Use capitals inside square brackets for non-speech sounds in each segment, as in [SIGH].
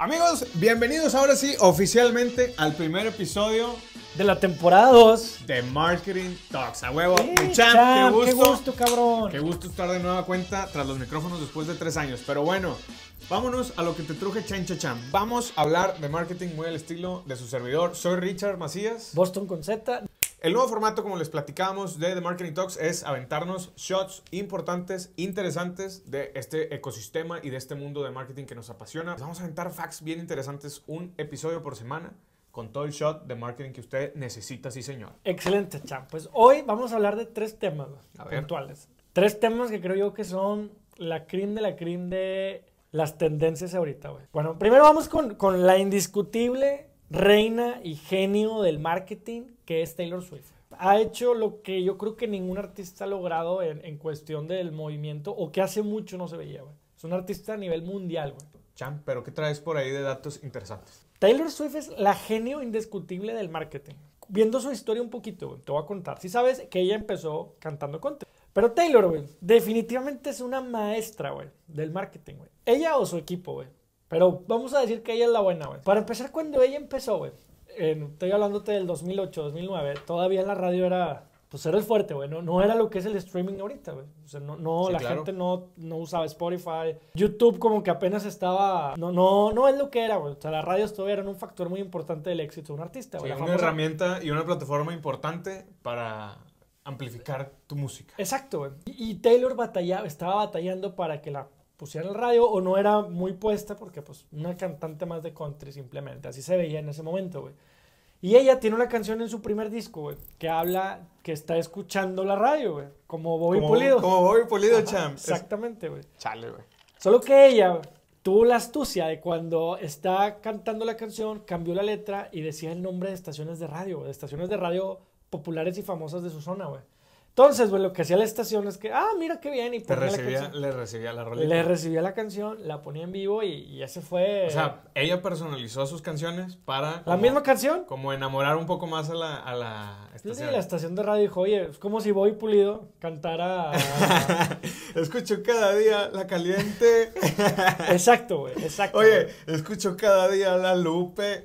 Amigos, bienvenidos ahora sí oficialmente al primer episodio de la temporada 2 de Marketing Talks. A huevo, sí, Mi qué gusto. Qué gusto, cabrón. Qué gusto estar de nueva cuenta tras los micrófonos después de tres años. Pero bueno, vámonos a lo que te truje Chancha chan. Vamos a hablar de marketing muy al estilo de su servidor. Soy Richard Macías. Boston con Z. El nuevo formato, como les platicábamos, de The Marketing Talks es aventarnos shots importantes, interesantes de este ecosistema y de este mundo de marketing que nos apasiona. vamos a aventar facts bien interesantes, un episodio por semana con todo el shot de marketing que usted necesita, sí señor. Excelente, champ. Pues hoy vamos a hablar de tres temas puntuales. Tres temas que creo yo que son la crin de la crin de las tendencias ahorita, güey. Bueno, primero vamos con, con la indiscutible reina y genio del marketing, que es Taylor Swift. Ha hecho lo que yo creo que ningún artista ha logrado en, cuestión del movimiento o que hace mucho no se veía, güey. Es un artista a nivel mundial, güey. Chan, pero ¿qué traes por ahí de datos interesantes? Taylor Swift es la genio indiscutible del marketing. Viendo su historia un poquito, güey, te voy a contar. Si sabes que ella empezó cantando con Pero Taylor, güey, definitivamente es una maestra, güey, del marketing, güey. Ella o su equipo, güey. Pero vamos a decir que ella es la buena, güey. Para empezar, cuando ella empezó, güey, en, estoy hablándote del 2008, 2009, todavía la radio era, pues era el fuerte, güey. No, era lo que es el streaming ahorita, güey. O sea, no, no la gente no, no usaba Spotify. YouTube como que apenas estaba, no, no, no es lo que era, güey. O sea, las radios todavía eran un factor muy importante del éxito de un artista, güey. una herramienta y una plataforma importante para amplificar tu música. Exacto, güey. Y, Taylor batallaba, estaba batallando para que la en el radio o no era muy puesta porque pues una cantante más de country simplemente, así se veía en ese momento, güey. Y ella tiene una canción en su primer disco, güey, que habla que está escuchando la radio, güey, como Bobby Pulido. Como Bobby Pulido, champ. Exactamente, güey. Chale, güey. Solo que ella tuvo la astucia de cuando está cantando la canción, cambió la letra y decía el nombre de estaciones de radio, de estaciones de radio populares y famosas de su zona, güey. Entonces, güey, lo que hacía la estación es que, ah, mira qué bien, y ponía Le recibía la rolita. Le recibía la canción, la ponía en vivo y, ya se fue... O sea, ella personalizó sus canciones para... ¿La misma canción? Como enamorar un poco más a la, a la estación. Sí, la estación de radio dijo, oye, es como si voy Pulido cantara... A... [LAUGHS] escucho cada día la caliente. [LAUGHS] exacto, güey, exacto. Oye, escucho cada día la Lupe.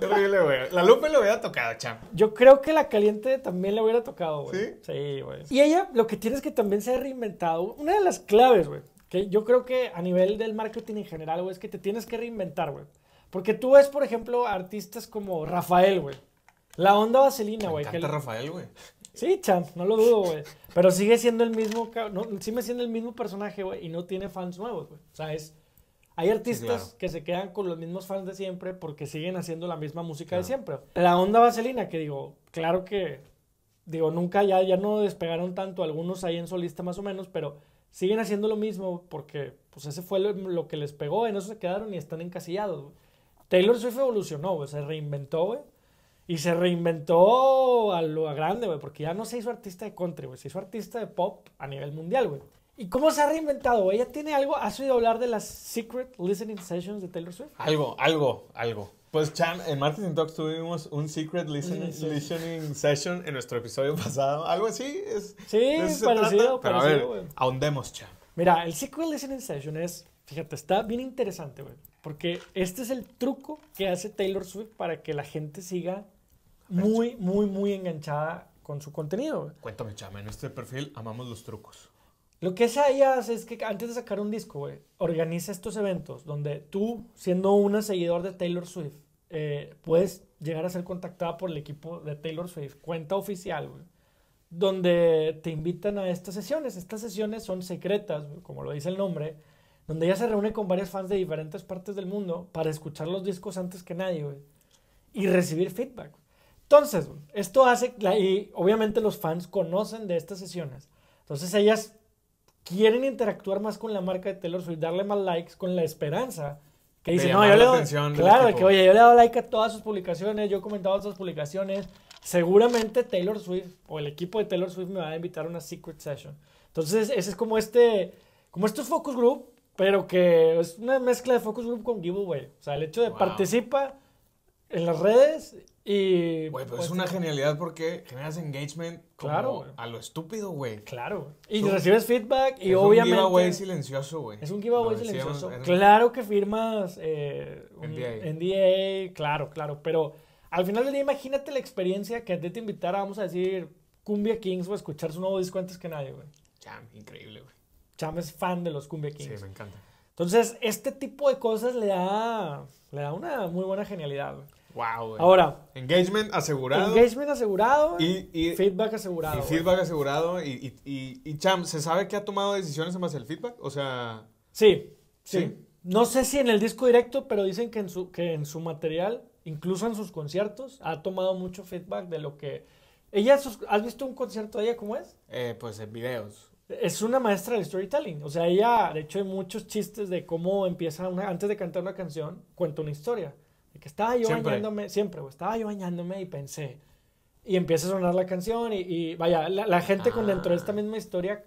Terrible, [LAUGHS] güey. La Lupe lo había tocado, champ. Yo creo que la caliente también le hubiera tocado, güey. ¿Sí? Sí, güey. Y ella lo que tienes que también se ha reinventado. Una de las claves, güey, que yo creo que a nivel del marketing en general, güey, es que te tienes que reinventar, güey. Porque tú ves, por ejemplo, artistas como Rafael, güey. La onda vaselina, güey. Me Rafael, güey. Sí, Chan, no lo dudo, güey. Pero sigue siendo el mismo, sigue siendo el mismo personaje, güey, y no tiene fans nuevos, güey. O sea, es, hay artistas que se quedan con los mismos fans de siempre porque siguen haciendo la misma música de siempre. La onda vaselina, que digo, claro que digo, nunca ya, ya no despegaron tanto, algunos ahí en solista más o menos, pero siguen haciendo lo mismo porque pues ese fue lo, que les pegó, en no se quedaron y están encasillados. Taylor Swift evolucionó, se reinventó, Y se reinventó a lo grande, güey, porque ya no se hizo artista de country, güey, se hizo artista de pop a nivel mundial, güey. ¿Y cómo se ha reinventado? ¿Ella tiene algo? ¿Has oído hablar de las Secret Listening Sessions de Taylor Swift? Algo, algo, algo. Pues Chan, en Marketing Talks tuvimos un secret listening, session en nuestro episodio pasado. Algo así es. Sí, parecido, parecido, Pero a ver, ahondemos, Chan. Mira, el secret listening session es, fíjate, está bien interesante, güey. Porque este es el truco que hace Taylor Swift para que la gente siga muy, muy, muy enganchada con su contenido. güey. Cuéntame, Cham, en este perfil amamos los trucos. Lo que ella hace es que antes de sacar un disco, güey, organiza estos eventos donde tú, siendo una seguidor de Taylor Swift, eh, puedes llegar a ser contactada por el equipo de Taylor Swift, cuenta oficial, donde te invitan a estas sesiones. Estas sesiones son secretas, como lo dice el nombre, donde ella se reúne con varios fans de diferentes partes del mundo para escuchar los discos antes que nadie, y recibir feedback. Entonces, esto hace, que y obviamente los fans conocen de estas sesiones. Entonces ellas quieren interactuar más con la marca de Taylor Swift, darle más likes con la esperanza que dice, no, yo le doy. Claro, que oye, yo le he dado like a todas sus publicaciones, yo he comentado todas sus publicaciones. Seguramente Taylor Swift o el equipo de Taylor Swift me va a invitar a una secret session. Entonces, ese es como este, como estos focus group, pero que es una mezcla de focus group con giveaway. O sea, el hecho de participar participa en las redes y, güey, pero es pues, una genialidad porque generas engagement a lo estúpido, güey. Claro. Y recibes feedback y obviamente. Es un giveaway silencioso, güey. Es un giveaway silencioso. Claro que firmas eh, un NDA. claro, claro. Pero al final del día, imagínate la experiencia que antes te invitará, vamos a decir, Cumbia Kings o escuchar su nuevo disco antes que nadie, güey. Cham, increíble, güey. Cham es fan de los Cumbia Kings. Sí, me encanta. Entonces, este tipo de cosas le da, le da una muy buena genialidad, güey. Wow, Ahora. Engagement asegurado. Engagement asegurado. Y, feedback asegurado. Y feedback asegurado. Y, Cham, ¿se sabe que ha tomado decisiones en base feedback? O sea. Sí, sí, No sé si en el disco directo, pero dicen que en su, que en su material, incluso en sus conciertos, ha tomado mucho feedback de lo que. Ella, ¿has visto un concierto de ella cómo es? Eh, pues en videos. Es una maestra del storytelling. O sea, ella, de hecho, hay muchos chistes de cómo empieza, antes de cantar una canción, cuenta una historia que estaba yo bañándome, siempre, estaba yo bañándome y pensé, y empieza a sonar la canción y, vaya, la, gente con dentro de esta ah. misma historia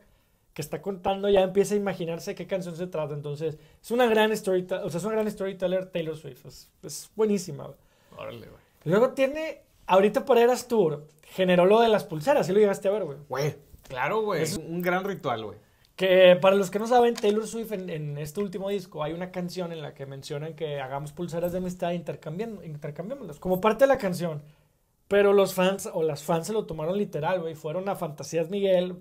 que está contando ya empieza a imaginarse qué canción se trata, entonces es una gran storyteller, o sea, es una gran storyteller Taylor Swift, es, buenísima. Órale, güey. Luego tiene, ahorita por Eras Tour, generó lo de las pulseras, sí lo llegaste a ver, güey. Güey, claro, güey. Es un gran ritual, güey. Que para los que no saben, Taylor Swift en, este último disco hay una canción en la que mencionan que hagamos pulseras de amistad e intercambiémoslas como parte de la canción. Pero los fans o las fans se lo tomaron literal, güey. Fueron a Fantasías Miguel,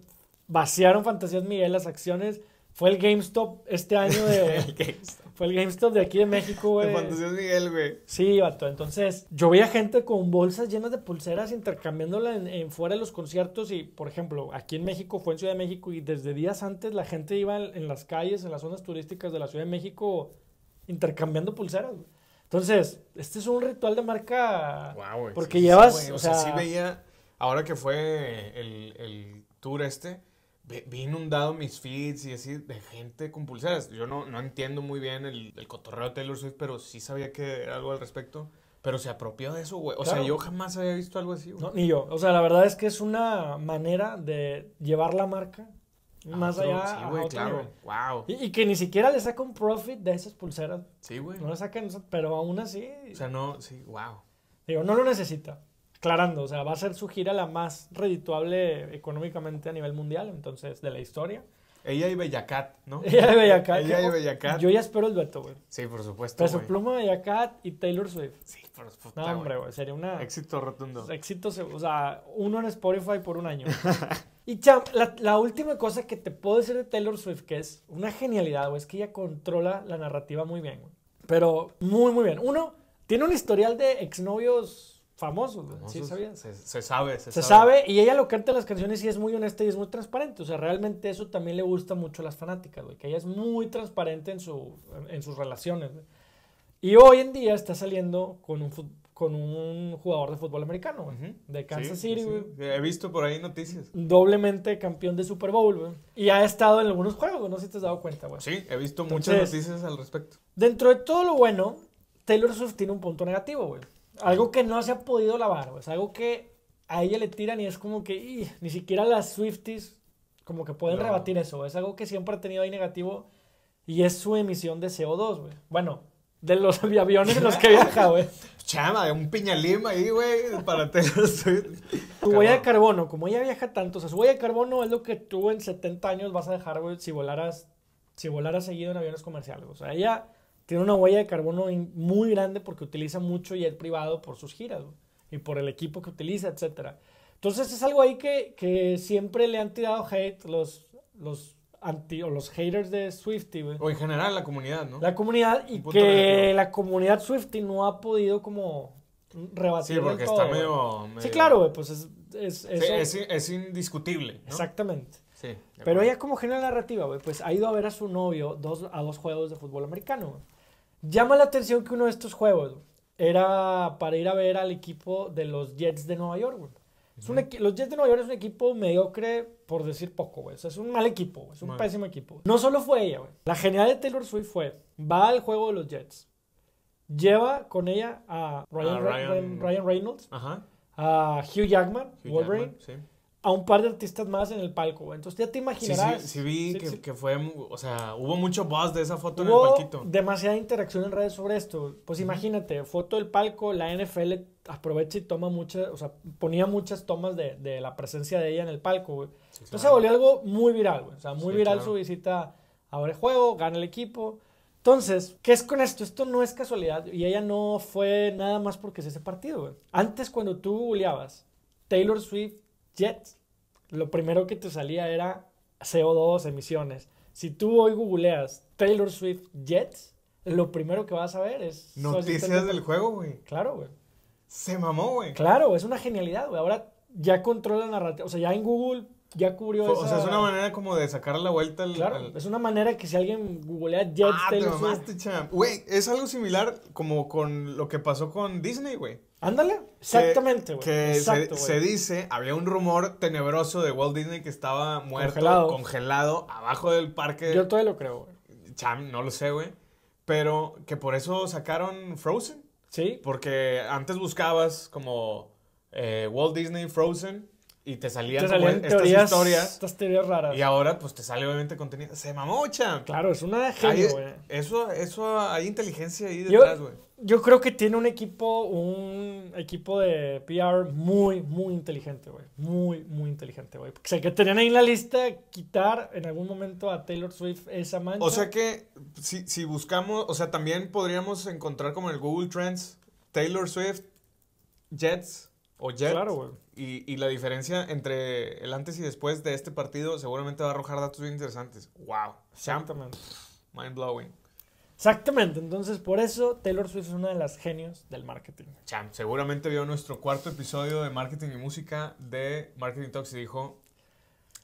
vaciaron Fantasías Miguel, las acciones. Fue el GameStop este año de. [LAUGHS] el GameStop. Fue el GameStop de aquí de México, güey. De Fantasías Miguel, güey. Sí, vato. Entonces, yo veía gente con bolsas llenas de pulseras intercambiándola en, fuera de los conciertos. Y, por ejemplo, aquí en México, fue en Ciudad de México, y desde días antes la gente iba en, las calles, en las zonas turísticas de la Ciudad de México, intercambiando pulseras, Entonces, este es un ritual de marca. Wow, güey. Porque llevas. O, sea, sí veía. Ahora que fue el, el tour este vi inundado mis feeds y así de gente con pulseras. Yo no, no entiendo muy bien el, el, cotorreo de Taylor Swift, pero sí sabía que era algo al respecto. Pero se apropió de eso, güey. O sea, yo jamás había visto algo así, güey. No, ni yo. O sea, la verdad es que es una manera de llevar la marca ah, más allá. Sí, güey, claro. Wow. Y, que ni siquiera le saca un profit de esas pulseras. Sí, güey. No le sacan, pero aún así. O sea, no, sí, wow. Digo, no lo necesita. Clarando, o sea, va a ser su gira la más redituable económicamente a nivel mundial, entonces, de la historia. Ella y Bellacat, ¿no? Ella y Bellacat. Ella y Bellacat. Yo ya espero el dueto, güey. Sí, por supuesto. Pero su Pluma, Bellacat y Taylor Swift. Sí, por supuesto. No, hombre, güey. Sería una. Éxito rotundo. Éxito, o sea, uno en Spotify por un año. y cham, la, la, última cosa que te puedo decir de Taylor Swift, que es una genialidad, güey, es que ella controla la narrativa muy bien, güey. Pero muy, muy bien. Uno, tiene un historial de exnovios Famoso, ¿sí sabían? Se, se, sabe, se, sabe. y ella lo canta en las canciones y es muy honesta y es muy transparente, o sea, realmente eso también le gusta mucho a las fanáticas, güey, que ella es muy transparente en, su, en sus relaciones, Y hoy en día está saliendo con un, con un jugador de fútbol americano, de Kansas City, He visto por ahí noticias. Doblemente campeón de Super Bowl, güey. Y ha estado en algunos juegos, no sé si te has dado cuenta, güey. Sí, he visto muchas noticias al respecto. Dentro de todo lo bueno, Taylor Swift tiene un punto negativo, güey. Algo que no se ha podido lavar, güey. es algo que a ella le tiran y es como que ni siquiera las Swifties como que pueden rebatir eso. Es algo que siempre ha tenido ahí negativo y es su emisión de CO2, güey. Bueno, de los [LAUGHS] aviones en los que viaja, güey. Chama, un piñalima ahí, güey, para [LAUGHS] tener Tu huella de carbono, como ella viaja tanto, o sea, su huella de carbono es lo que tú en 70 años vas a dejar, güey, si volaras, si volaras seguido en aviones comerciales. O sea, ella tiene una huella de carbono muy grande porque utiliza mucho jet privado por sus giras y por el equipo que utiliza, etc. Entonces es algo ahí que, siempre le han tirado hate los, los, anti, o los haters de Swifty. O en general la comunidad, ¿no? La comunidad y que la comunidad Swifty no ha podido como rebatir. Sí, porque está medio, Sí, claro, güey, pues es, es, es, indiscutible. ¿no? Exactamente. Sí, Pero ella como genera narrativa, güey, pues ha ido a ver a su novio dos, a dos juegos de fútbol americano. Güey. Llama la atención que uno de estos juegos era para ir a ver al equipo de los Jets de Nueva York, Es los Jets de Nueva York es un equipo mediocre, por decir poco, güey. es un mal equipo, es un pésimo equipo. No solo fue ella, güey. La genial de Taylor Swift fue, va al juego de los Jets, lleva con ella a Ryan, Reynolds, a Hugh Jackman, Wolverine, a un par de artistas más en el palco, güey. Entonces ya te imaginarás. Sí, sí, sí vi que, fue, o sea, hubo mucho buzz de esa foto en el palquito. demasiada interacción en redes sobre esto. Pues imagínate, foto del palco, la NFL aprovecha y toma muchas, o sea, ponía muchas tomas de, la presencia de ella en el palco, güey. Entonces se volvió algo muy viral, güey. O sea, muy viral su visita ver el juego, gana el equipo. Entonces, ¿qué es con esto? Esto no es casualidad y ella no fue nada más porque es ese partido. Güey. Antes, cuando tú googleabas Taylor Swift jets, lo primero que te salía era CO2, emisiones. Si tú hoy googleas Taylor Swift Jets, lo primero que vas a ver es... Noticias del juego, güey. Claro, güey. Se mamó, güey. Claro, es una genialidad, güey. Ahora ya controla la narrativa. O sea, ya en Google ya cubrió eso. O sea, es una manera como de sacar la vuelta al. Claro, es una manera que si alguien googlea Jets ah, Taylor Swift, Güey, es algo similar como con lo que pasó con Disney, güey. Ándale, exactamente, güey. Que, se, dice, había un rumor tenebroso de Walt Disney que estaba muerto, congelado, abajo del parque. Yo todavía lo creo, güey. no lo sé, güey. Pero que por eso sacaron Frozen. Sí. Porque antes buscabas como eh, Walt Disney Frozen y te salían, te estas historias. Estas teorías raras. Y ahora, pues te sale obviamente contenido. Se mamucha! Claro, es una genio, güey. Eso, eso, hay inteligencia ahí detrás, güey. Yo, creo que tiene un equipo, un equipo de PR muy, muy inteligente, güey. Muy, muy inteligente, güey. O sea, que tenían ahí en la lista quitar en algún momento a Taylor Swift esa mancha. O sea que, si, si buscamos, o sea, también podríamos encontrar como en el Google Trends Taylor Swift, Jets o Jets. Claro, güey. Y, la diferencia entre el antes y después de este partido seguramente va a arrojar datos bien interesantes. ¡Wow! Exactamente. Mind blowing. Exactamente. Entonces, por eso Taylor Swift es una de las genios del marketing. ¡Champ! seguramente vio nuestro cuarto episodio de Marketing y Música de Marketing Talks y dijo.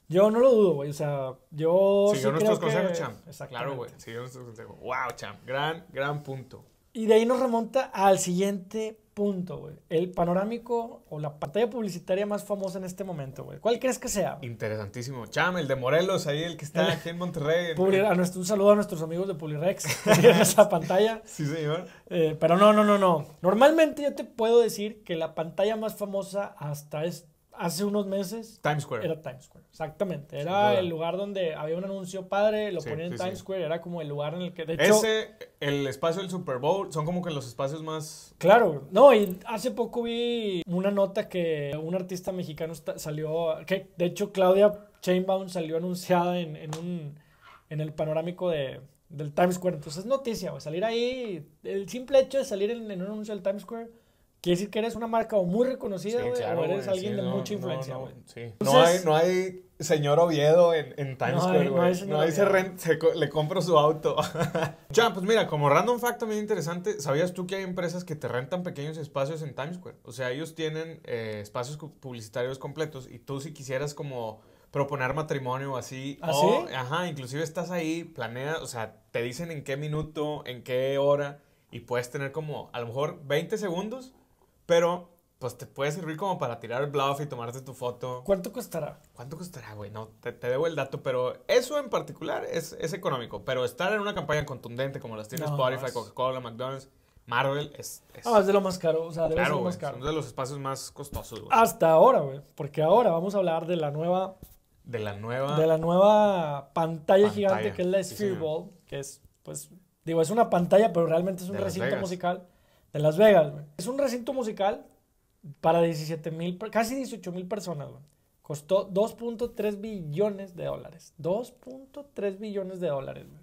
Yo no lo dudo, güey. O sea, yo. Siguió sí nuestros consejos, que... Exactamente. Claro, güey. Siguió nuestros consejos. ¡Wow, champ! Gran, gran punto. Y de ahí nos remonta al siguiente punto, güey. El panorámico o la pantalla publicitaria más famosa en este momento, güey. ¿Cuál crees que sea? Interesantísimo. Cham, el de Morelos, ahí el que está aquí en Monterrey. un saludo a nuestros amigos de Pulirex, [LAUGHS] [LAUGHS] en esa pantalla. Sí, señor. Eh, pero no, no, no, no. Normalmente yo te puedo decir que la pantalla más famosa hasta este hace unos meses. Times Square. Era Times Square, exactamente. Era el lugar donde había un anuncio padre, lo ponían en Times Square, era como el lugar en el que. De hecho, Ese, el espacio del Super Bowl, son como que los espacios más. Claro, no, y hace poco vi una nota que un artista mexicano salió. que De hecho, Claudia Chainbaum salió anunciada en, un, en el panorámico del Times Square. Entonces, es noticia, güey. Salir ahí, el simple hecho de salir en un anuncio del Times Square Quiere decir que eres una marca o muy reconocida, o eres alguien de mucha influencia, No, hay, no hay señor Oviedo en, Times Square, güey. No, hay rent, se le compro su auto. ya, [LAUGHS] pues mira, como random fact también interesante, ¿sabías tú que hay empresas que te rentan pequeños espacios en Times Square? O sea, ellos tienen eh, espacios publicitarios completos y tú si quisieras como proponer matrimonio así. ¿Ah, o, Ajá, inclusive estás ahí, planea o sea, te dicen en qué minuto, en qué hora y puedes tener como a lo mejor 20 segundos pero, pues te puede servir como para tirar el bluff y tomarte tu foto. ¿Cuánto costará? ¿Cuánto costará, güey? No, te, te debo el dato, pero eso en particular es, es, económico. Pero estar en una campaña contundente como las tiene Spotify, Coca-Cola, McDonald's, Marvel es, es, Ah, es de lo más caro. O sea, debe claro, más caro. Es uno de los espacios más costosos, güey. Hasta ahora, güey. Porque ahora vamos a hablar de la nueva. De la nueva. De la nueva pantalla, gigante que es la Sphere Ball. Que es, pues, digo, es una pantalla, pero realmente es un recinto musical de Las Vegas, güey. Es un recinto musical para 17 mil, casi 18 mil personas, güey. Costó 2.3 billones de dólares. 2.3 billones de dólares, güey.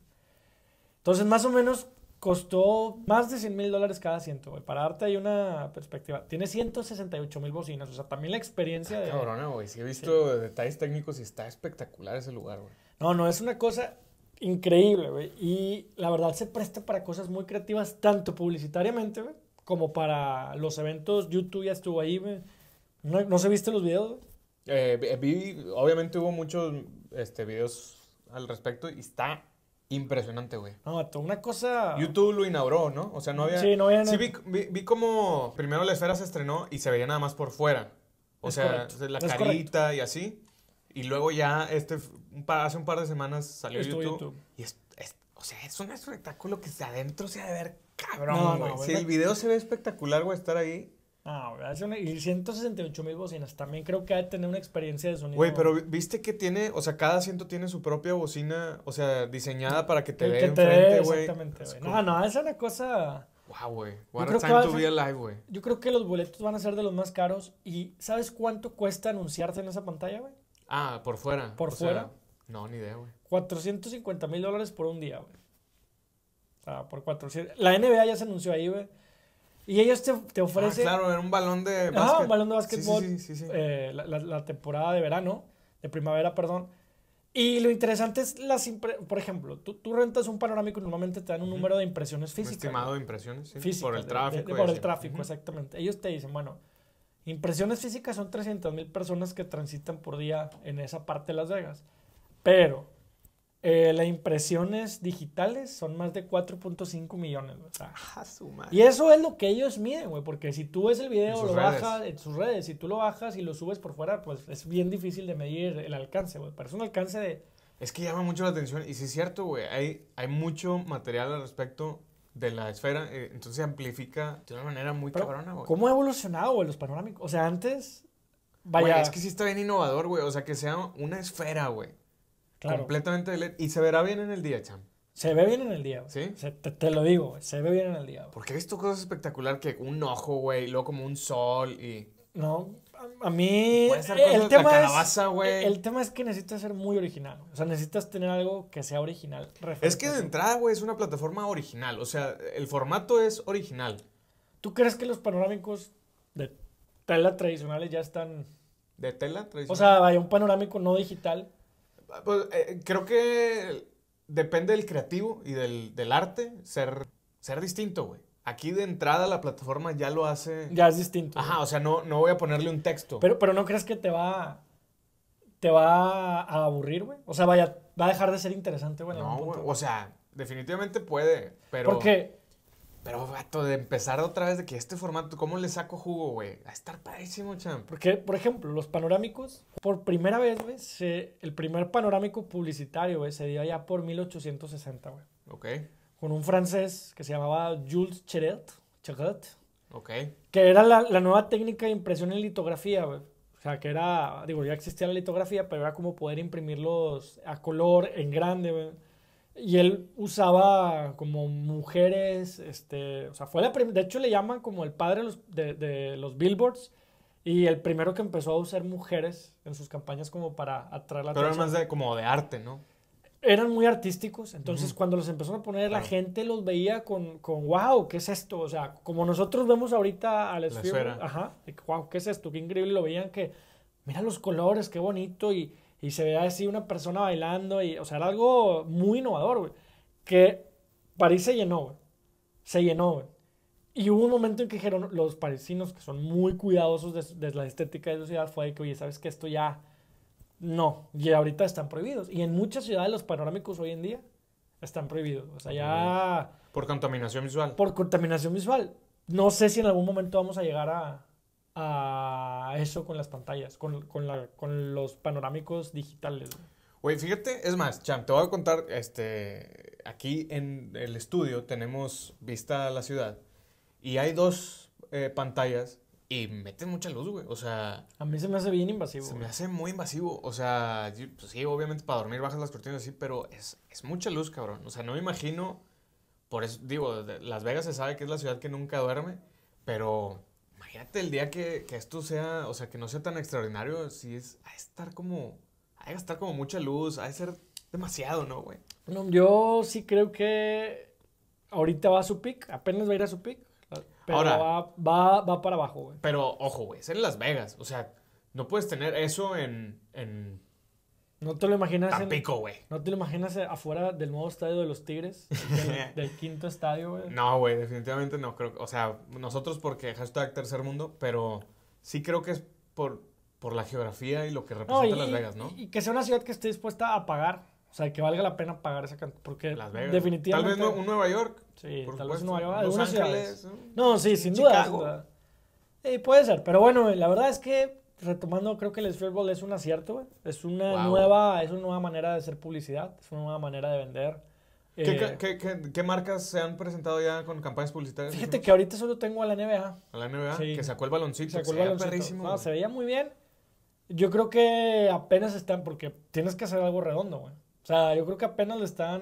Entonces, más o menos costó más de 100 mil dólares cada asiento, güey. Para darte ahí una perspectiva. Tiene 168 mil bocinas. O sea, también la experiencia ah, de. Cabrona, güey. Si he visto detalles técnicos y está espectacular ese lugar, güey. No, no, es una cosa increíble, güey. Y la verdad se presta para cosas muy creativas, tanto publicitariamente, güey, como para los eventos. YouTube ya estuvo ahí, güey. ¿No, se viste los videos? Eh, vi, obviamente hubo muchos este, videos al respecto y está impresionante, güey. No, una cosa... YouTube lo inauguró, ¿no? O sea, no había... Sí, no había... Sí, vi, como primero la esfera se estrenó y se veía nada más por fuera. O sea, la carita y así. Y luego ya, este, hace un par de semanas salió YouTube, YouTube, Y es, o sea, es un espectáculo que adentro se ha de ver cabrón, güey. si el video se ve espectacular, güey, estar ahí. Ah, güey, y 168 mil bocinas. También creo que ha de tener una experiencia de sonido. Güey, pero viste que tiene, o sea, cada asiento tiene su propia bocina, o sea, diseñada para que te vea enfrente, güey. Exactamente, güey. No, no, es una cosa. Wow, güey. What yo a time to be alive, güey. Yo creo que los boletos van a ser de los más caros. ¿Y sabes cuánto cuesta anunciarse en esa pantalla, güey? Ah, por fuera. Por fuera. no, ni idea, güey. 450 mil dólares por un día, güey. O sea, por 400. La NBA ya se anunció ahí, güey. Y ellos te, te ah, ofrecen. Ah, claro, era un balón de básquet. Ah, un balón de básquetbol. Sí, sí, sí, eh, la, la, temporada de verano, de primavera, perdón. Y lo interesante es las Por ejemplo, tú, tú, rentas un panorámico y normalmente te dan un número de impresiones físicas. Un estimado de impresiones, sí. Físicas, por el tráfico. por el tráfico, exactamente. Ellos te dicen, bueno, Impresiones físicas son 300 mil personas que transitan por día en esa parte de Las Vegas. Pero eh, las impresiones digitales son más de 4.5 millones. Ah, y eso es lo que ellos miden, güey. Porque si tú ves el video, lo bajas en sus redes, si tú lo bajas y lo subes por fuera, pues es bien difícil de medir el alcance, güey. Pero es un alcance de. Es que llama mucho la atención. Y si es cierto, güey. Hay, hay mucho material al respecto de la esfera, eh, entonces se amplifica de una manera muy cabrona, güey. ¿Cómo ha evolucionado, güey, los panorámicos? O sea, antes, vaya... es que sí está bien innovador, güey, o sea, que sea una esfera, güey. Claro. Completamente de LED. Y se verá bien en el día, champ. Se ve bien en el día, güey. ¿Sí? te, lo digo, güey. Se ve bien en el día, güey. Porque esto visto cosas espectacular que un ojo, güey, luego como un sol y... No, a mí el tema es el tema es que necesitas ser muy original o sea necesitas tener algo que sea original es que de entrada güey es una plataforma original o sea el formato es original tú crees que los panorámicos de tela tradicionales ya están de tela tradicional o sea hay un panorámico no digital pues, eh, creo que depende del creativo y del, arte ser ser distinto güey Aquí de entrada la plataforma ya lo hace. Ya es distinto. Ajá, o sea, no, no voy a ponerle un texto. Pero, pero no crees que te va. Te va a aburrir, güey. O sea, vaya, va a dejar de ser interesante, güey. No, güey. O sea, definitivamente puede. Pero. qué? Pero, vato, de empezar otra vez de que este formato, ¿cómo le saco jugo, güey? A estar parísimo champ. Porque, por ejemplo, los panorámicos, por primera vez, güey, el primer panorámico publicitario, güey, se dio allá por 1860, güey. Ok con un francés que se llamaba Jules Cheret, Cheret que era la, nueva técnica de impresión en litografía, O sea, que era, digo, ya existía la litografía, pero era como poder imprimirlos a color, en grande, Y él usaba como mujeres, este, o sea, fue la de hecho le llaman como el padre de los, billboards, y el primero que empezó a usar mujeres en sus campañas como para atraer la atención. Pero más como de arte, ¿no? eran muy artísticos, entonces cuando los empezaron a poner la gente los veía con, con, wow, ¿qué es esto? O sea, como nosotros vemos ahorita al estudio, la esfera, ajá, wow, ¿qué es esto? Qué increíble, lo veían que, mira los colores, qué bonito, y, se veía así una persona bailando, y, o sea, era algo muy innovador, que París se llenó, güey, se llenó, Y hubo un momento en que dijeron los parisinos, que son muy cuidadosos de, la estética de la ciudad, fue de que, oye, ¿sabes que Esto ya no, y ahorita están prohibidos. Y en muchas ciudades los panorámicos hoy en día están prohibidos. O sea, ya... Por contaminación visual. Por contaminación visual. No sé si en algún momento vamos a llegar a, eso con las pantallas, con, con, la, con los panorámicos digitales. Güey, fíjate, es más, Cham, te voy a contar, este, aquí en el estudio tenemos vista a la ciudad y hay dos eh, pantallas y meten mucha luz, güey. O sea. A mí se me hace bien invasivo. Se me hace muy invasivo. O sea, pues sí, obviamente para dormir bajas las cortinas así, pero es, es mucha luz, cabrón. O sea, no me imagino. Por eso, digo, Las Vegas se sabe que es la ciudad que nunca duerme, pero imagínate el día que, que esto sea, o sea, que no sea tan extraordinario, si es, que estar como, que gastar como mucha luz, que ser demasiado, ¿no, güey? No, yo sí creo que ahorita va a su pick apenas va a ir a su pick pero Ahora, va, va, va, para abajo, güey. Pero ojo, güey, es en Las Vegas. O sea, no puedes tener eso en. no te lo imaginas. Tampico, güey. No te lo imaginas afuera del nuevo estadio de los Tigres. [LAUGHS] del, quinto estadio, güey. No, güey, definitivamente no creo. O sea, nosotros porque hashtag tercer mundo, pero sí creo que es por, por la geografía y lo que representa Las Vegas, ¿no? Y que sea una ciudad que esté dispuesta a pagar o sea, que valga la pena pagar esa cantidad. Porque definitivamente. Tal vez un Nueva York. Sí, tal vez vez Nueva York. Los Ángeles. ¿no? sí, sin duda. puede ser. Pero bueno, la verdad es que retomando, creo que el Sphere es un acierto, Es una, nueva, es una nueva manera de hacer publicidad, es una nueva manera de vender. ¿Qué, eh, marcas se han presentado ya con campañas publicitarias? Fíjate que ahorita solo tengo a la NBA. A la NBA, que sacó el baloncito. se se veía muy bien. Yo creo que apenas están, porque tienes que hacer algo redondo, güey sea, yo creo que apenas le están...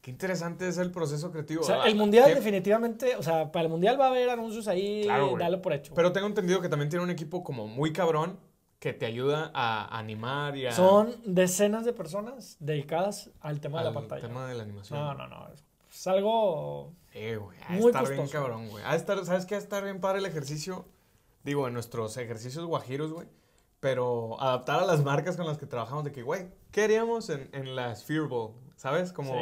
Qué interesante es el proceso creativo. O sea, el mundial definitivamente, o sea, para el mundial va a haber anuncios ahí, dale por hecho. Pero tengo entendido que también tiene un equipo como muy cabrón que te ayuda a animar y a... Son decenas de personas dedicadas al tema de la pantalla. Al tema de la animación. No, no, no. Es algo... Eh, güey. A estar bien cabrón, güey. estar, ¿sabes qué? A estar bien padre el ejercicio. Digo, en nuestros ejercicios guajiros, güey pero adaptar a las marcas con las que trabajamos de que, güey, ¿qué haríamos en, en la Sphere Bowl? ¿Sabes? Como,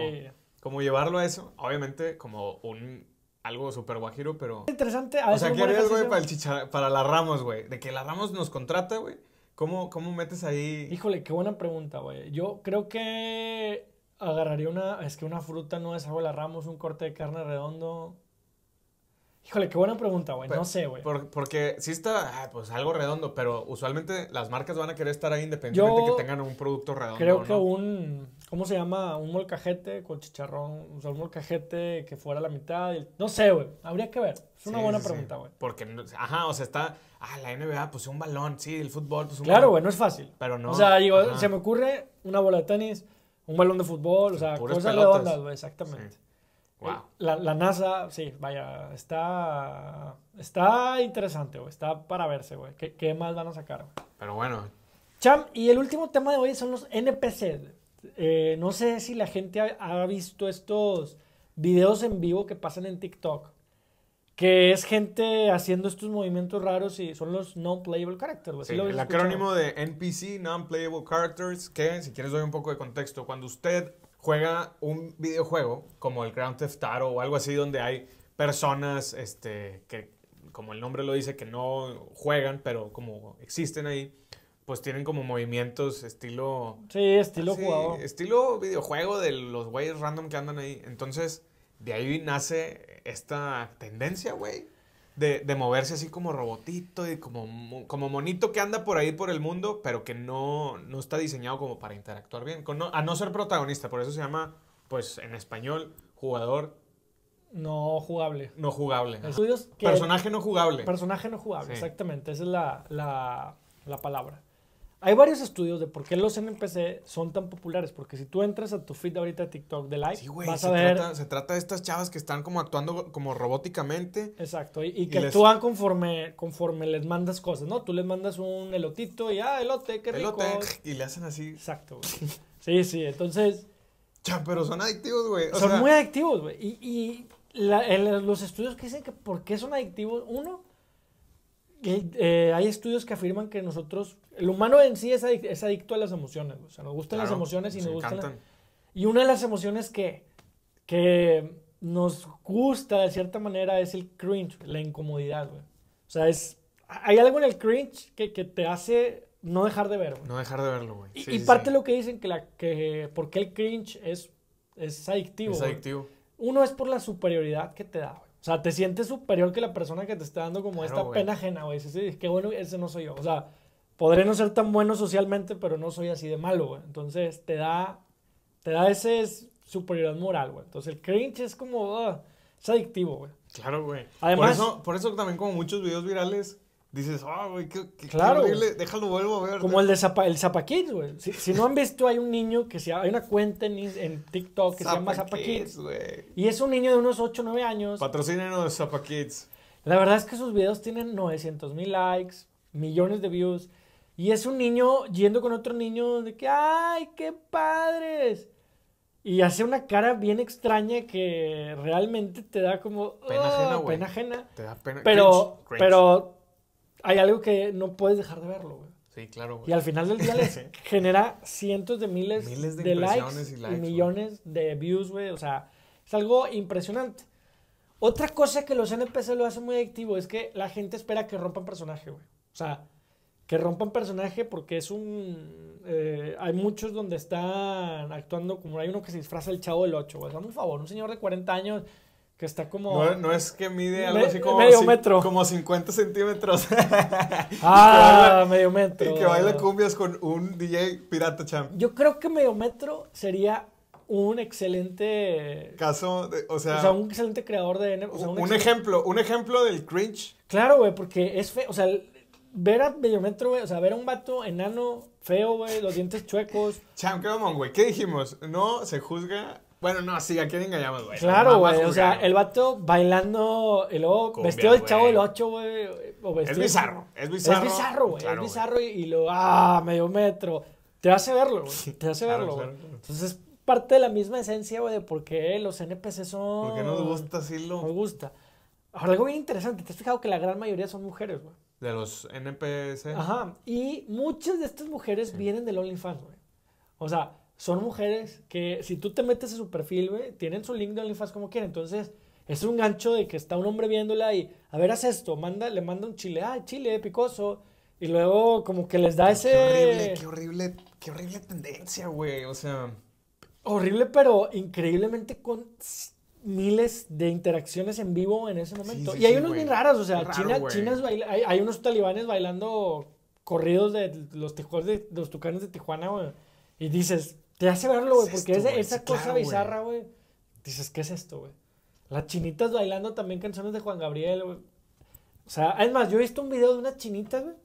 como llevarlo a eso. Obviamente, como un algo súper guajiro, pero... Interesante. o sea, ¿qué harías, güey, para, el para la Ramos, güey? De que la Ramos nos contrata, güey. ¿Cómo, metes ahí...? Híjole, qué buena pregunta, güey. Yo creo que agarraría una... Es que una fruta no es algo la Ramos, un corte de carne redondo... Híjole, qué buena pregunta, güey. No sé, güey. porque sí está, ah, pues algo redondo, pero usualmente las marcas van a querer estar ahí independientemente que tengan un producto redondo. Creo que un, ¿cómo se llama? Un molcajete con chicharrón. O sea, un molcajete que fuera la mitad. no sé, güey. Habría que ver. Es una buena pregunta, güey. Porque, ajá, o sea, está, ah, la NBA, pues un balón, sí, el fútbol, pues un Claro, güey, no es fácil. Pero no. O sea, digo, se me ocurre una bola de tenis, un balón de fútbol, o sea, cosas redondas, güey, exactamente. La, NASA, sí, vaya, está, está interesante, güey. Está para verse, güey. ¿Qué, más van a sacar, Pero bueno. Cham, y el último tema de hoy son los NPC. Eh, no sé si la gente ha, visto estos videos en vivo que pasan en TikTok. Que es gente haciendo estos movimientos raros y son los non-playable characters. el acrónimo de NPC, non-playable characters, que si quieres doy un poco de contexto. Cuando usted juega un videojuego como el Grand Theft Auto o algo así donde hay personas este, que, como el nombre lo dice, que no juegan, pero como existen ahí, pues tienen como movimientos estilo... Sí, estilo Estilo videojuego de los güeyes random que andan ahí. Entonces, de ahí nace esta tendencia, güey de, de, moverse así como robotito y como, como monito que anda por ahí por el mundo, pero que no, está diseñado como para interactuar bien. Con a no ser protagonista, por eso se llama, pues en español, jugador. No jugable. No jugable. estudios personaje no jugable. Personaje no jugable, exactamente. Esa es la palabra. Hay varios estudios de por qué los NPC son tan populares, porque si tú entras a tu feed ahorita de TikTok de Live, vas a se Trata, se trata de estas chavas que están como actuando como robóticamente. Exacto, y, que actúan conforme, conforme les mandas cosas, ¿no? Tú les mandas un elotito y, ah, elote, qué rico. Elote, y le hacen así. Exacto, güey. Sí, sí, entonces... Ya, pero son adictivos, güey. Son muy adictivos, güey. Y, los estudios que dicen que por qué son adictivos, uno eh, hay estudios que afirman que nosotros, el humano en sí es, adicto a las emociones, o sea, nos gustan las emociones y nos, gustan... y una de las emociones que, que nos gusta de cierta manera es el cringe, la incomodidad, güey. O sea, es, hay algo en el cringe que, que te hace no dejar de verlo. No dejar de verlo, güey. y, parte de lo que dicen que, la, que porque el cringe es, es adictivo. Es adictivo. Uno es por la superioridad que te da, güey. O sea, te sientes superior que la persona que te está dando como esta pena ajena, güey. Sí, sí, qué bueno, ese no soy yo. O sea, podré no ser tan bueno socialmente, pero no soy así de malo, güey. Entonces, te da, te da ese superioridad moral, güey. Entonces, el cringe es como, ah, es adictivo, güey. Claro, güey. Además, por eso también como muchos videos virales dices, ah, güey, qué, qué, claro, déjalo, vuelvo a ver. Como el de Zapa, Kids, güey. Si, si, no han visto, hay un niño que se hay una cuenta en, en TikTok que se llama Zapa Kids, güey. Y es un niño de unos 8 9 años. Patrocínenos Zapa Kids. La verdad es que sus videos tienen 900 mil likes, millones de views. Y es un niño yendo con otro niño de que, ay, qué padres. Y hace una cara bien extraña que realmente te da como... Pena ajena, oh, güey. Pena ajena. Te da pena. Pero, pero hay algo que no puedes dejar de verlo, güey. Sí, claro, güey. Y al final del día les [LAUGHS] genera cientos de miles, de, likes, y millones de views, güey. O sea, es algo impresionante. Otra cosa que los NPC lo hacen muy adictivo es que la gente espera que rompan personaje, güey. O sea, que rompan personaje porque es un... Eh, hay muchos donde están actuando como hay uno que se disfraza el chavo del 8, güey. Dame un favor, un señor de 40 años que está como. No, es que mide algo así como. Medio metro. Como 50 centímetros. [LAUGHS] ah, medio metro. Y que baila cumbias con un DJ pirata champ. Yo creo que medio metro sería un excelente. Caso, o sea. O sea, un excelente creador de. un, ejemplo, un ejemplo del cringe. Claro, güey, porque es feo. O sea, ver a metro, güey, o sea, ver a un vato enano, feo, güey, los dientes chuecos. Champ, qué güey. ¿Qué dijimos? No se juzga bueno, no, así ¿a quién engañamos, güey? Claro, güey. O sea, el vato bailando y luego vestido de chavo lo ocho, güey. Es bizarro, es bizarro. Es bizarro, güey. es bizarro y, lo ah, medio metro. Te hace verlo, güey. Te hace verlo, güey. es es parte de la misma esencia, güey, de por qué los NPC son. Porque nos gusta lo... Nos gusta. Ahora, algo bien interesante. ¿Te has fijado que la gran mayoría son mujeres, güey? De los NPC. Ajá. Y muchas de estas mujeres vienen del OnlyFans, güey. O sea, son mujeres que si tú te metes a su perfil, güey, tienen su link de OnlyFans como quieren. Entonces, es un gancho de que está un hombre viéndola y, a ver, haz esto, manda, le manda un chile, ah, chile, picoso. Y luego como que les da ese... Qué horrible, qué horrible, qué horrible tendencia, güey. O sea... Horrible, pero increíblemente con miles de interacciones en vivo en ese momento. y hay unas unos bien raras, o sea, China, hay, unos talibanes bailando corridos de los, de los tucanes de Tijuana, Y dices, te hace verlo, güey, porque es esa, cosa bizarra, güey, dices, ¿qué es esto, güey? Las chinitas bailando también canciones de Juan Gabriel, güey. O sea, es más, yo he visto un video de unas chinitas, güey,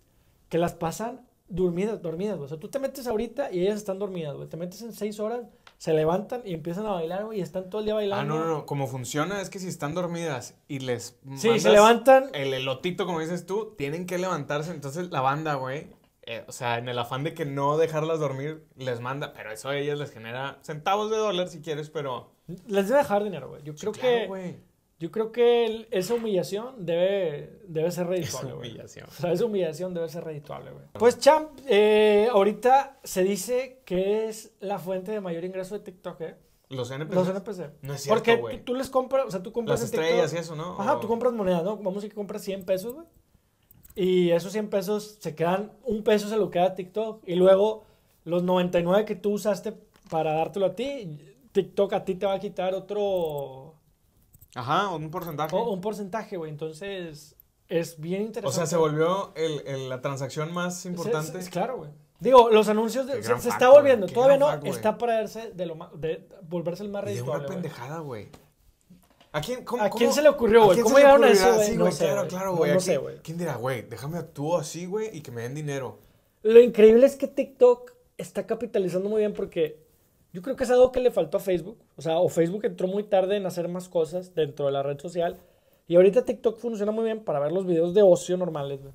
que las pasan dormidas, dormidas, güey. O sea, tú te metes ahorita y ellas están dormidas, güey. Te metes en seis horas, se levantan y empiezan a bailar, güey, y están todo el día bailando. Ah, no, no, no. Como funciona es que si están dormidas y les. Sí, se levantan. El elotito, como dices tú, tienen que levantarse. Entonces la banda, güey, eh, o sea, en el afán de que no dejarlas dormir, les manda, pero eso a ellas les genera centavos de dólar si quieres, pero... Les debe dejar dinero, güey. Yo creo que... Yo creo que esa humillación debe, debe ser redituable. Esa O sea, esa humillación debe ser redituable, güey. Pues, Champ, eh, ahorita se dice que es la fuente de mayor ingreso de TikTok, ¿eh? Los NPC. Los NPC. No es cierto, Porque tú, les compras, o sea, tú compras Las estrellas y eso, ¿no? Ajá, tú compras monedas, ¿no? Vamos a decir que compras 100 pesos, güey. Y esos 100 pesos se quedan, un peso se lo queda TikTok. Y luego los 99 que tú usaste para dártelo a ti, TikTok a ti te va a quitar otro... Ajá, un porcentaje. un porcentaje, güey. Entonces, es bien interesante. O sea, se volvió el, la transacción más importante. Es, claro, güey. Digo, los anuncios se, está volviendo. Todavía no, está para verse de lo más, de, volverse el más ridículo. una pendejada, güey. ¿A quién, se le ocurrió, güey? ¿Cómo llegaron a eso, claro, güey. ¿Quién dirá, güey, déjame actuar así, güey, y que me den dinero? Lo increíble es que TikTok está capitalizando muy bien porque yo creo que es algo que le faltó a Facebook. O sea, o Facebook entró muy tarde en hacer más cosas dentro de la red social. Y ahorita TikTok funciona muy bien para ver los videos de ocio normales, güey.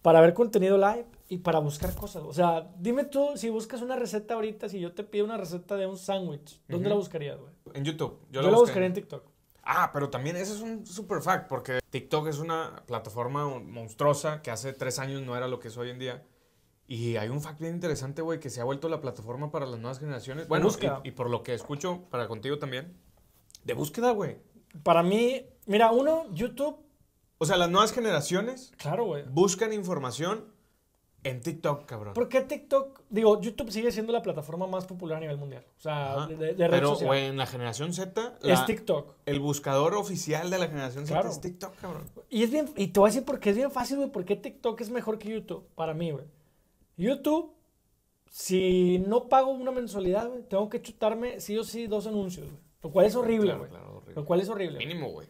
Para ver contenido live y para buscar cosas. O sea, dime tú, si buscas una receta ahorita, si yo te pido una receta de un sándwich, ¿dónde la buscarías, güey? En YouTube. yo la buscaría en TikTok. Ah, pero también ese es un super fact, porque TikTok es una plataforma monstruosa que hace tres años no era lo que es hoy en día. Y hay un fact bien interesante, güey, que se ha vuelto la plataforma para las nuevas generaciones. Bueno, y, por lo que escucho, para contigo también, de búsqueda, güey. Para mí, mira, uno, YouTube. O sea, las nuevas generaciones. Claro, güey. Buscan información en TikTok, cabrón. ¿Por qué TikTok? Digo, YouTube sigue siendo la plataforma más popular a nivel mundial. O sea, de, de, Pero, en la generación Z... es TikTok. El buscador oficial de la generación Z es TikTok, cabrón. Y, es bien, y te voy a decir por qué es bien fácil, güey. ¿Por qué TikTok es mejor que YouTube? Para mí, güey. YouTube, si no pago una mensualidad, güey, tengo que chutarme sí o sí dos anuncios, güey. Lo cual es horrible, güey. lo cual es horrible. Mínimo, güey.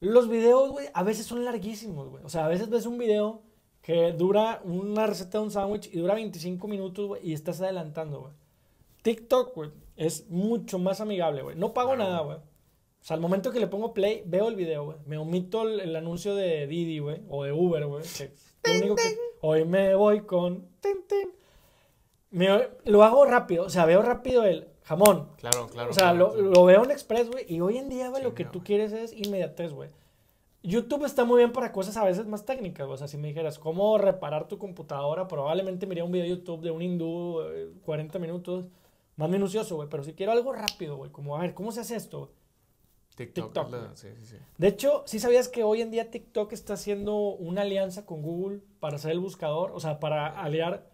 Los videos, güey, a veces son larguísimos, güey. O sea, a veces ves un video que dura una receta de un sándwich y dura 25 minutos, güey, y estás adelantando, güey. TikTok, güey, es mucho más amigable, güey. No pago nada, güey. O sea, al momento que le pongo play, veo el video, güey. Me omito el, anuncio de Didi, güey, o de Uber, güey. que hoy me voy con... lo hago rápido, o sea, veo rápido el jamón. Claro, claro. O sea, lo, veo en express, güey. Y hoy en día, güey, lo que tú quieres es inmediatez, güey. YouTube está muy bien para cosas a veces más técnicas. O sea, si me dijeras cómo reparar tu computadora, probablemente miraría un video de YouTube de un hindú, 40 eh, minutos, más minucioso, güey. Pero si quiero algo rápido, güey, como a ver, ¿cómo se hace esto? TikTok. De hecho, ¿sí sabías que hoy en día TikTok está haciendo una alianza con Google para ser el buscador? O sea, para aliar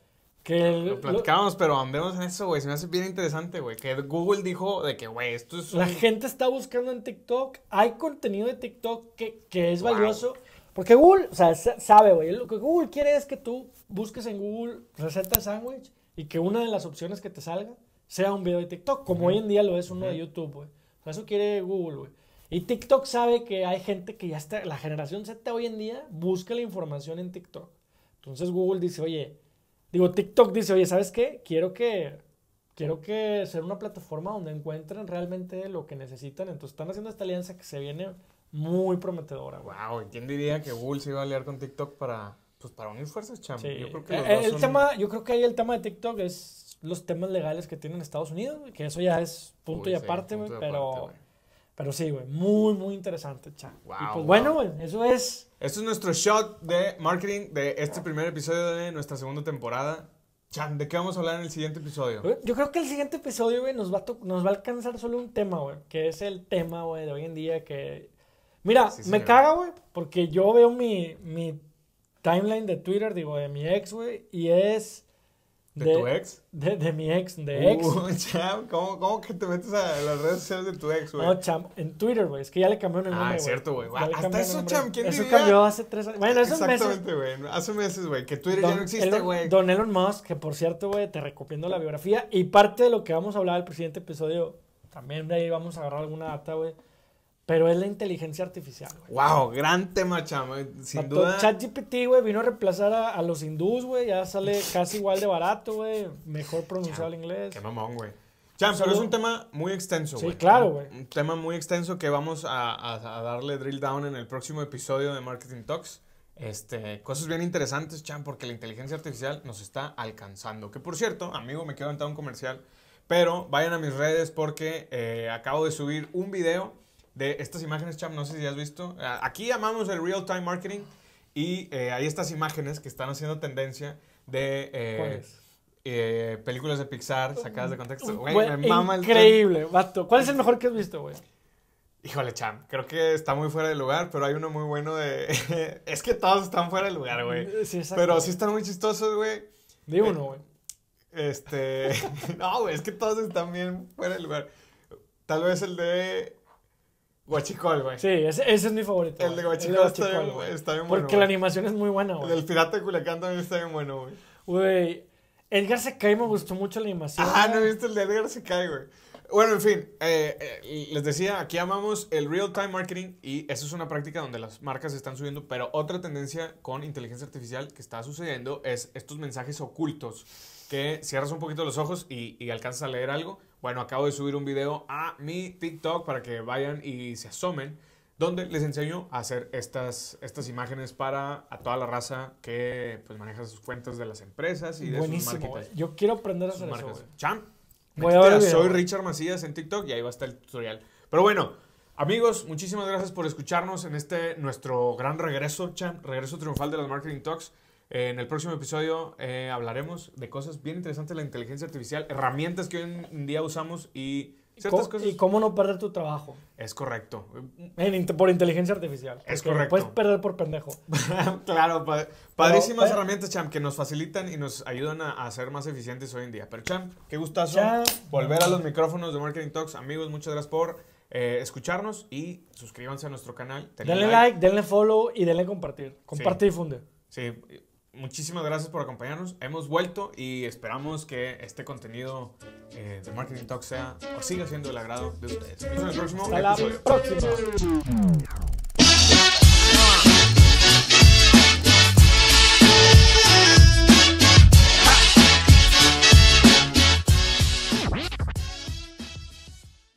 lo platicábamos, pero andemos en eso, güey. Se me hace bien interesante, güey. Que Google dijo de que, güey, esto es. La gente está buscando en TikTok. Hay contenido de TikTok que, que es valioso. Porque Google, o sea, sabe, güey. Lo que Google quiere es que tú busques en Google receta de sándwich y que una de las opciones que te salga sea un video de TikTok, como hoy en día lo es uno de YouTube, güey. O eso quiere Google, güey. Y TikTok sabe que hay gente que ya está, la generación Z hoy en día busca la información en TikTok. Entonces Google dice, oye, Digo, TikTok dice, oye, ¿sabes qué? Quiero que quiero que sea una plataforma donde encuentren realmente lo que necesitan. Entonces están haciendo esta alianza que se viene muy prometedora. Wow, ¿y quién diría que Bull se iba a aliar con TikTok para, pues, para unir fuerzas, chamo? Sí. Yo creo que eh, el, tema, yo creo que ahí el tema de TikTok es los temas legales que tienen Estados Unidos, que eso ya es punto y aparte, pero... Pero sí, güey, muy, muy interesante, chan. pues bueno, güey, eso es. Esto es nuestro shot de marketing de este primer episodio de nuestra segunda temporada. Chan, ¿de qué vamos a hablar en el siguiente episodio? Eh, yo creo que el siguiente episodio, güey, nos va a, nos va a alcanzar solo un tema, güey, que es el tema, güey, de hoy en día que... Mira, me caga, güey, porque yo veo mi, mi timeline de Twitter, digo, de mi ex, güey, y es ¿De, tu ex? De, de, mi ex, de uh, ex. [LAUGHS] cham, ¿cómo, que te metes a las redes sociales de tu ex, güey? No, Cham, en Twitter, güey, es que ya le cambió el ah, nombre, Ah, es cierto, güey. Hasta eso, Cham, ¿quién Eso diría? cambió hace tres años. Bueno, esos Exactamente, meses. Exactamente, güey. Hace meses, güey, que Twitter ya no existe, güey. Don Elon Musk, que por cierto, güey, te recopiendo la biografía. Y parte de lo que vamos a hablar el siguiente episodio, también de ahí vamos a agarrar alguna data, güey pero es la inteligencia artificial, güey. Wow, gran tema, chamo. Eh, sin duda. ChatGPT, güey, vino a reemplazar a, los hindús, güey. Ya sale casi igual de barato, güey. Mejor pronunciado el inglés. Qué mamón, güey. Cham, pero es un tema muy extenso, güey. Sí, claro, güey. Un, tema muy extenso que vamos a, darle drill down en el próximo episodio de Marketing Talks. Este, cosas bien interesantes, Cham, porque la inteligencia artificial nos está alcanzando. Que por cierto, amigo, me quedo aventado un comercial. Pero vayan a mis redes porque eh, acabo de subir un video de estas imágenes, Cham, no sé si has visto. Aquí amamos el real time marketing y eh, hay estas imágenes que están haciendo tendencia de... Eh, eh, películas de Pixar sacadas de contexto. Uh, güey, increíble, ¿Cuál es el mejor que has visto, güey? Híjole, Cham, creo que está muy fuera de lugar, pero hay uno muy bueno de... [LAUGHS] es que todos están fuera de lugar, güey. Sí, pero sí están muy chistosos, güey. De uno, güey. Este... [LAUGHS] no, güey, es que todos están bien fuera de lugar. Tal vez el de Guachicol, güey. Sí, ese, es mi favorito. El de Guachicol, está, bien, güey. bueno. Porque la animación es muy buena, güey. El del Pirata de Culiacán también está bien bueno, güey. Güey, Edgar se cae, me gustó mucho la animación. Ah, no viste el de Edgar se cae, güey. Bueno, en fin, eh, eh, les decía, aquí amamos el real-time marketing y eso es una práctica donde las marcas se están subiendo, pero otra tendencia con inteligencia artificial que está sucediendo es estos mensajes ocultos que cierras un poquito los ojos y, y alcanzas a leer algo bueno, acabo de subir un video a mi TikTok para que vayan y se asomen, donde les enseño a hacer estas, estas imágenes para a toda la raza que pues, maneja sus cuentas de las empresas y de sus sus Buenísimo. Yo quiero aprender a hacer eso, Champ, Voy soy Richard Macías en TikTok y ahí va a estar el tutorial. Pero bueno, amigos, muchísimas gracias por escucharnos en este nuestro gran regreso, Champ, regreso triunfal de las Marketing Talks. En el próximo episodio eh, hablaremos de cosas bien interesantes de la inteligencia artificial, herramientas que hoy en día usamos y ciertas cosas. Y cómo no perder tu trabajo. Es correcto. por inteligencia artificial. Es correcto. Puedes perder por pendejo. [LAUGHS] claro, padrísimas eh, herramientas, Champ, que nos facilitan y nos ayudan a, ser más eficientes hoy en día. Pero, Champ, qué gustazo volver a los micrófonos de Marketing Talks. Amigos, muchas gracias por eh, escucharnos y suscríbanse a nuestro canal. Denle like, denle follow y denle compartir. Comparte y difunde. Sí muchísimas gracias por acompañarnos. Hemos vuelto y esperamos que este contenido eh, de Marketing Talk sea o siga siendo del agrado de ustedes. Nos el próximo Hasta